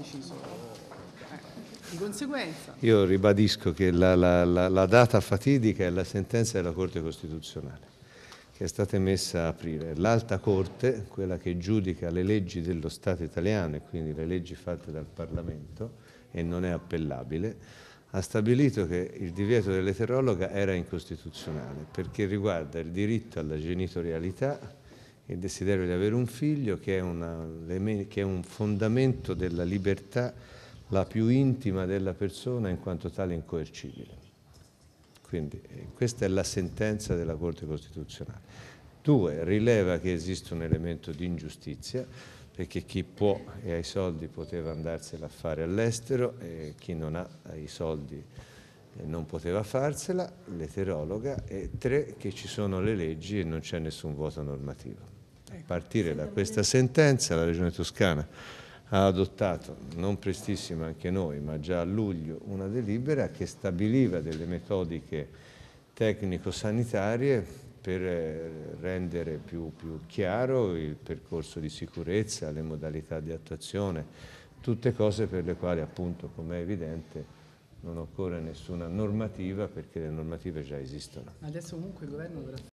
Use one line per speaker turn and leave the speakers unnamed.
deciso. Di conseguenza. Io ribadisco che la, la, la, la data fatidica è la sentenza della Corte Costituzionale che è stata emessa a aprile. L'Alta Corte, quella che giudica le leggi dello Stato italiano e quindi le leggi fatte dal Parlamento e non è appellabile, ha stabilito che il divieto dell'eterologa era incostituzionale perché riguarda il diritto alla genitorialità il desiderio di avere un figlio che è, una, che è un fondamento della libertà la più intima della persona in quanto tale incoercibile. Quindi eh, questa è la sentenza della Corte Costituzionale. Due, rileva che esiste un elemento di ingiustizia, perché chi può e ha i soldi poteva andarsela a fare all'estero, e chi non ha i soldi eh, non poteva farsela, l'eterologa, e tre, che ci sono le leggi e non c'è nessun vuoto normativo. A partire da questa sentenza la Regione Toscana ha adottato, non prestissimo anche noi, ma già a luglio, una delibera che stabiliva delle metodiche tecnico-sanitarie per eh, rendere più, più chiaro il percorso di sicurezza, le modalità di attuazione, tutte cose per le quali appunto, come è evidente, non occorre nessuna normativa perché le normative già esistono. Adesso comunque il governo dovrà